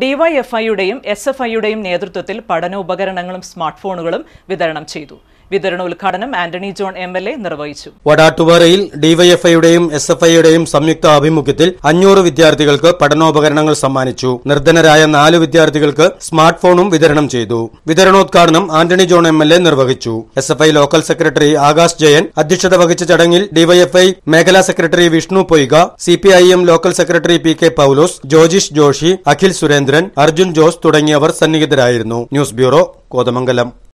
ഡിവൈഎഫ്ഐയുടെയും S F ഐയുടെയും നേതൃത്വത്തിൽ പഠനോപകരണങ്ങളും smart ഫോണുകളും വിതരണം ചെയ്തു വിതരണോദ്ഘാടനം Antony John M L A നിർവഹിച്ചു വടാട്ടുപാറയിൽ ഡിവൈഎഫ്ഐയുടെയും എസ് എഫ് ഐയുടെയും സംയുക്ത ആഭിമുഖ്യത്തിൽ അഞ്ഞൂറ് വിദ്യാർത്ഥികൾക്ക് പഠനോപകരണങ്ങൾ സമ്മാനിച്ചു നിർദ്ധനരായ നാല് വിദ്യാർത്ഥികൾക്ക് സ്മാർട്ട് ഫോണും വിതരണം ചെയ്തു വിതരണോദ്ഘാടനം Antony John M L A നിർവഹിച്ചു S F I local secretary Akash Jayan അധ്യക്ഷത വഹിച്ച ചടങ്ങിൽ ഡിവൈഎഫ്ഐ മേഖലാ secretary Vishnu Poyga C P I M local secretary P K Paulose Jojish Joshi Akhil Surendran Arjun Jose തുടങ്ങിയവർ സന്നിഹിതരായിരുന്നു ന്യൂസ് ബ്യൂറോ കോതമംഗലം